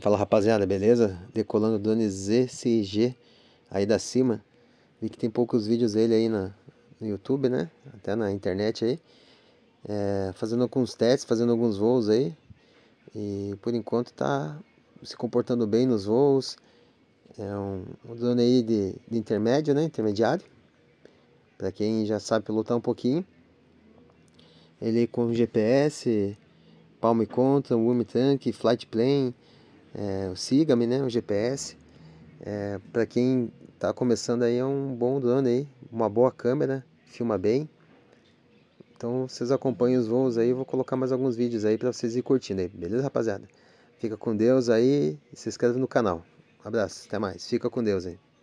Fala rapaziada, beleza? Decolando o Dani ZCG aí da cima. Vi que tem poucos vídeos dele aí na, no YouTube, né? Até na internet aí. É, fazendo alguns testes, fazendo alguns voos aí. E por enquanto tá se comportando bem nos voos. É um, um drone aí de, de intermédio, né? Intermediário. Para quem já sabe pilotar um pouquinho. Ele com GPS, Palme e conta, Wumi Tank, Flight Plane é, me né, o GPS. É, para quem está começando aí é um bom drone aí, uma boa câmera, filma bem. Então vocês acompanhem os voos aí, vou colocar mais alguns vídeos aí para vocês ir curtindo aí, beleza rapaziada? Fica com Deus aí e se inscreve no canal. Um abraço, até mais. Fica com Deus aí.